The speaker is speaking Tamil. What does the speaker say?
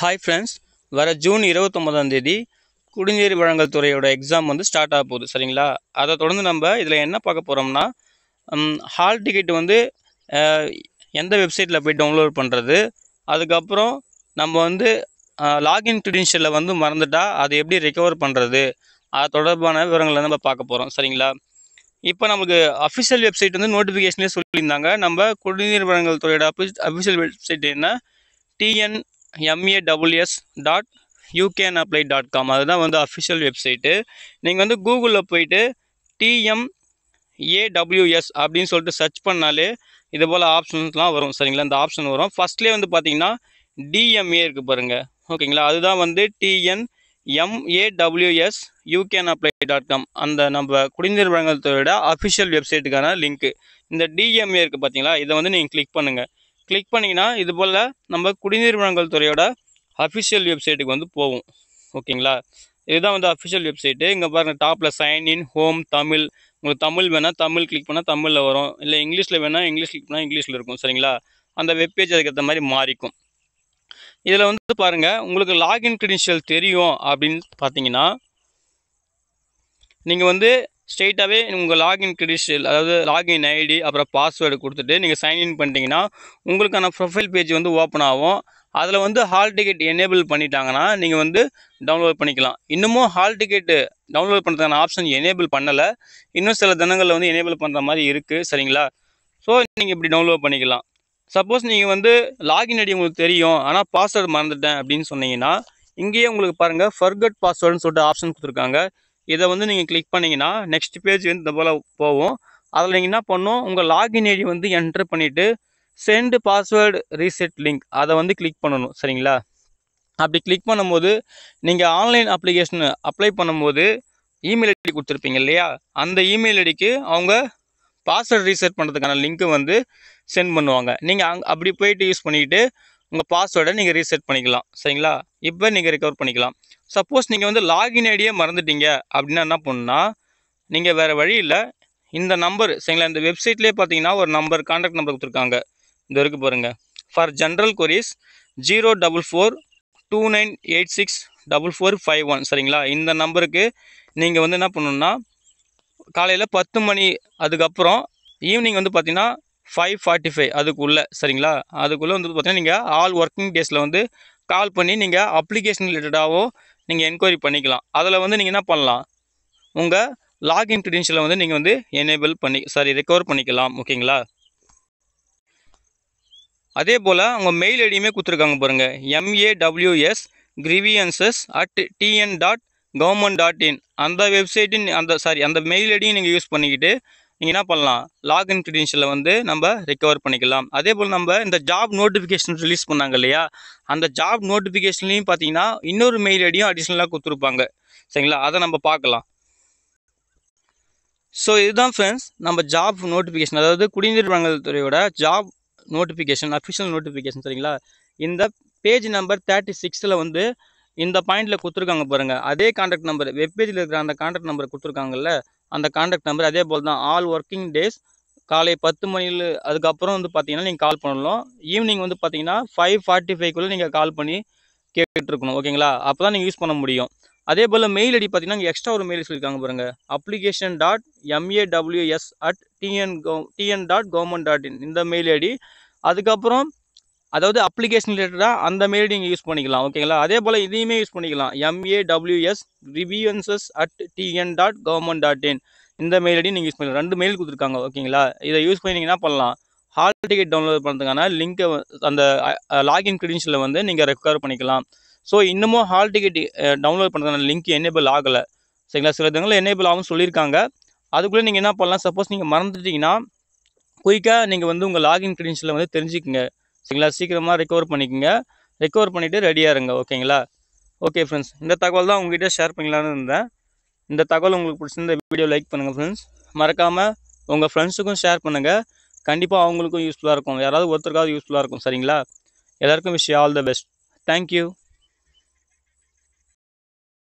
ஹாய் ஃப்ரெண்ட்ஸ் வர ஜூன் இருபத்தொம்போதாம் தேதி குடிநீர் வழங்கல் துறையோட எக்ஸாம் வந்து ஸ்டார்ட் ஆக போகுது சரிங்களா அதை தொடர்ந்து நம்ம இதில் என்ன பார்க்க போகிறோம்னா ஹால் டிக்கெட் வந்து எந்த வெப்சைட்டில் போய் டவுன்லோட் பண்ணுறது அதுக்கப்புறம் நம்ம வந்து லாகின் க்ரிடென்ஷியலில் வந்து மறந்துட்டால் அதை எப்படி ரிக்கவர் பண்ணுறது அது தொடர்பான விவரங்களை நம்ம பார்க்க போகிறோம் சரிங்களா இப்போ நமக்கு அஃபிஷியல் வெப்சைட் வந்து நோட்டிஃபிகேஷன்லேயே சொல்லியிருந்தாங்க நம்ம குடிநீர் வழங்கல் துறையோட அஃபிஷியல் வெப்சைட் என்ன TN MA WS dot ucan dot com அதுதான் வந்து official வெப்சைட்டு நீங்கள் வந்து கூகுளில் போயிட்டு டிஎம் அப்படின் அப்படின்னு சொல்லிட்டு சர்ச் பண்ணாலே இது போல் ஆப்ஷன்ஸ்லாம் வரும் சரிங்களா இந்த ஆப்ஷன் வரும் firstலே வந்து பார்த்தீங்கன்னா டிஎம்ஏ இருக்கு பாருங்கள் ஓகேங்களா அதுதான் வந்து TN MAWS ucan apply dot com அந்த நம்ப குடிநீர் வழங்கல் official website வெப்சைட்டுக்கான link இந்த டிஎம்ஏ இருக்கு பார்த்தீங்களா இதை வந்து நீங்கள் click பண்ணுங்கள் கிளிக் பண்ணிங்கன்னா இது போல் நம்ம குடிநீர் வழங்கல் துறையோட அஃபிஷியல் வெப்சைட்டுக்கு வந்து போவோம் ஓகேங்களா இதுதான் வந்து அஃபிஷியல் வெப்சைட்டு இங்கே பாருங்கள் டாப்பில் சைன் இன் ஹோம் தமிழ் உங்களுக்கு தமிழ் வேணால் தமிழ் கிளிக் பண்ணால் தமிழில் வரும் இல்லை இங்கிலீஷில் வேணால் இங்கிலீஷ் கிளிக் பண்ணால் இங்கிலீஷில் இருக்கும் சரிங்களா அந்த வெப்பேஜ் அதுக்கேற்ற மாதிரி மாறிக்கும் இதில் வந்து பாருங்கள் உங்களுக்கு லாகின் க்ரெடின்ஷியல் தெரியும் அப்படின்னு பார்த்தீங்கன்னா நீங்கள் வந்து ஸ்ட்ரெயிட்டாகவே உங்கள் லாகின் கிரெடிஷியல் அதாவது லாகின் ஐடி அப்புறம் பாஸ்வேர்டு கொடுத்துட்டு நீங்கள் சைன்இன் பண்ணிட்டீங்கன்னா உங்களுக்கான ப்ரொஃபைல் பேஜ் வந்து ஓப்பன் ஆகும் அதில் வந்து ஹால் டிக்கெட் எனேபிள் பண்ணிட்டாங்கன்னா நீங்கள் வந்து டவுன்லோட் பண்ணிக்கலாம் இன்னமும் ஹால் டிக்கெட்டு டவுன்லோட் பண்ணுறதுக்கான ஆப்ஷன் எனேபிள் பண்ணலை இன்னும் சில தினங்களில் வந்து எனேபிள் பண்ணுற மாதிரி இருக்குது சரிங்களா ஸோ நீங்கள் இப்படி டவுன்லோட் பண்ணிக்கலாம் சப்போஸ் நீங்கள் வந்து லாகின் ஐடி உங்களுக்கு தெரியும் ஆனால் பாஸ்வேர்டு மறந்துட்டேன் அப்படின்னு சொன்னீங்கன்னா இங்கேயே உங்களுக்கு பாருங்கள் ஃபர்கட் பாஸ்வேர்டுன்னு சொல்லிட்டு ஆப்ஷன் கொடுத்துருக்காங்க இதை வந்து நீங்கள் கிளிக் பண்ணிங்கன்னா நெக்ஸ்ட் பேஜ் வந்து இந்த போல் போவோம் அதில் நீங்கள் என்ன பண்ணும் உங்கள் லாகின் ஐடி வந்து என்ட்ரு பண்ணிவிட்டு சென்ட் பாஸ்வேர்டு ரீசெட் லிங்க் அதை வந்து கிளிக் பண்ணணும் சரிங்களா அப்படி கிளிக் பண்ணும்போது நீங்கள் ஆன்லைன் அப்ளிகேஷன் அப்ளை பண்ணும்போது இமெயில் ஐடி கொடுத்துருப்பீங்க இல்லையா அந்த இமெயில் ஐடிக்கு அவங்க பாஸ்வேர்டு ரீசெட் பண்ணுறதுக்கான லிங்க்கு வந்து சென்ட் பண்ணுவாங்க நீங்கள் அங் அப்படி போயிட்டு யூஸ் பண்ணிக்கிட்டு உங்கள் பாஸ்வேர்டை நீங்கள் ரீசெட் பண்ணிக்கலாம் சரிங்களா இப்போ நீங்கள் ரிகவர் பண்ணிக்கலாம் சப்போஸ் நீங்கள் வந்து லாகின் ஐடியே மறந்துட்டீங்க அப்படின்னா என்ன பண்ணுன்னா நீங்கள் வேறு இல்லை இந்த நம்பர் சரிங்களா இந்த வெப்சைட்லேயே பார்த்தீங்கன்னா ஒரு நம்பர் கான்டாக்ட் நம்பர் கொடுத்துருக்காங்க இந்த வரைக்கும் பாருங்கள் for general queries zero double four two nine eight six double four five one சரிங்களா இந்த நம்பருக்கு நீங்கள் வந்து என்ன பண்ணணுன்னா காலையில் பத்து மணி அதுக்கப்புறம் ஈவினிங் வந்து பார்த்திங்கன்னா ஃபைவ் ஃபார்ட்டி ஃபைவ் அதுக்குள்ளே சரிங்களா அதுக்குள்ளே வந்து பார்த்தீங்கன்னா நீங்கள் ஆல் ஒர்க்கிங் டேஸில் வந்து கால் பண்ணி நீங்கள் அப்ளிகேஷன் ரிலேட்டடாகவும் நீங்கள் என்கொயரி பண்ணிக்கலாம் அதில் வந்து நீங்கள் என்ன பண்ணலாம் உங்கள் லாகின் ட்ரெடிஷனில் வந்து நீங்கள் வந்து எனேபிள் பண்ணி சாரி ரெக்கவர் பண்ணிக்கலாம் ஓகேங்களா அதே போல் உங்கள் மெயில் ஐடியுமே கொடுத்துருக்காங்க பாருங்கள் MAWS grievances at TN dot government dot in அந்த வெப்சைட்டின் அந்த சாரி அந்த மெயில் ஐடியும் நீங்கள் யூஸ் பண்ணிக்கிட்டு நீங்கள் என்ன பண்ணலாம் லாகின் க்ரெடின்ஷியலை வந்து நம்ம ரெக்கவர் பண்ணிக்கலாம் அதே போல் நம்ம இந்த ஜாப் நோட்டிஃபிகேஷன் ரிலீஸ் பண்ணாங்க இல்லையா அந்த ஜாப் நோட்டிஃபிகேஷன்லேயும் பார்த்தீங்கன்னா இன்னொரு மெயில் ஐடியும் அடிஷ்னலாக கொடுத்துருப்பாங்க சரிங்களா அதை நம்ம பார்க்கலாம் ஸோ இதுதான் ஃப்ரெண்ட்ஸ் நம்ம ஜாப் நோட்டிஃபிகேஷன் அதாவது குடிநீர் வழங்கல் துறையோட ஜாப் நோட்டிஃபிகேஷன் அஃபிஷியல் நோட்டிஃபிகேஷன் சரிங்களா இந்த பேஜ் நம்பர் தேர்ட்டி சிக்ஸில் வந்து இந்த பாயிண்டில் கொடுத்துருக்காங்க பாருங்கள் அதே கான்டாக்ட் நம்பர் வெப்பேஜில் இருக்கிற அந்த கான்டாக்ட் நம்பர் கொடுத்துருக்காங்கல்ல அந்த காண்டாக்ட் நம்பர் அதே போல் தான் ஆல் ஒர்க்கிங் டேஸ் காலை பத்து மணியில் அதுக்கப்புறம் வந்து பார்த்தீங்கன்னா நீங்கள் கால் பண்ணலாம் ஈவினிங் வந்து பார்த்தீங்கன்னா ஃபைவ் ஃபார்ட்டி ஃபைவ்க்குள்ளே நீங்கள் கால் பண்ணி கேட்டுட்ருக்கணும் ஓகேங்களா அப்போ தான் நீங்கள் யூஸ் பண்ண முடியும் அதே போல் மெயில் ஐடி பார்த்தீங்கன்னா இங்கே எக்ஸ்ட்ரா ஒரு மெயில் சொல்லியிருக்காங்க பாருங்கள் application dot MAWS at TN gov TN dot government dot in இந்த மெயில் ஐடி அதுக்கப்புறம் அதாவது அப்ளிகேஷன் ரிலேட்டடாக அந்த மாரி நீங்கள் யூஸ் பண்ணிக்கலாம் ஓகேங்களா அதே போல் இதையுமே யூஸ் பண்ணிக்கலாம் MAWS grievances at TN dot government dot in இந்த மெயில் ஐடி நீங்கள் யூஸ் பண்ணலாம் ரெண்டு மெயில் கொடுத்துருக்காங்க ஓகேங்களா இதை யூஸ் பண்ணி நீங்கள் என்ன பண்ணலாம் ஹால் டிக்கெட் டவுன்லோட் பண்ணுறதுக்கான லிங்க்கை அந்த லாகின் க்ரெடின்ஷியலை வந்து நீங்கள் ரெக்கவர் பண்ணிக்கலாம் ஸோ இன்னமும் ஹால் டிக்கெட் டவுன்லோட் பண்ணுறதுக்கான லிங்க் எனேபிள் ஆகலை சரிங்களா சில இடங்களில் எனேபிள் ஆகும் சொல்லியிருக்காங்க அதுக்குள்ளே நீங்கள் என்ன பண்ணலாம் சப்போஸ் நீங்கள் மறந்துட்டீங்கன்னா குயிக்காக நீங்கள் வந்து உங்கள் லாகின் க்ரெடின்ஷியலை வந்து தெரிஞ்சுக்கங்க சரிங்களா சீக்கிரமாக ரெக்கவர் பண்ணிக்கோங்க ரெக்கவர் பண்ணிவிட்டு ரெடியாக இருங்க ஓகேங்களா ஓகே ஃப்ரெண்ட்ஸ் இந்த தகவல் தான் உங்கள்கிட்ட ஷேர் பண்ணிக்கலான்னு இருந்தேன் இந்த தகவல் உங்களுக்கு பிடிச்சிருந்த வீடியோ லைக் பண்ணுங்கள் ஃப்ரெண்ட்ஸ் மறக்காமல் உங்கள் ஃப்ரெண்ட்ஸுக்கும் ஷேர் பண்ணுங்கள் கண்டிப்பாக அவங்களுக்கும் யூஸ்ஃபுல்லாக இருக்கும் யாராவது ஒருத்தருக்காவது யூஸ்ஃபுல்லாக இருக்கும் சரிங்களா எல்லாருக்கும் விஷயம் ஆல் த பெஸ்ட் தேங்க்யூ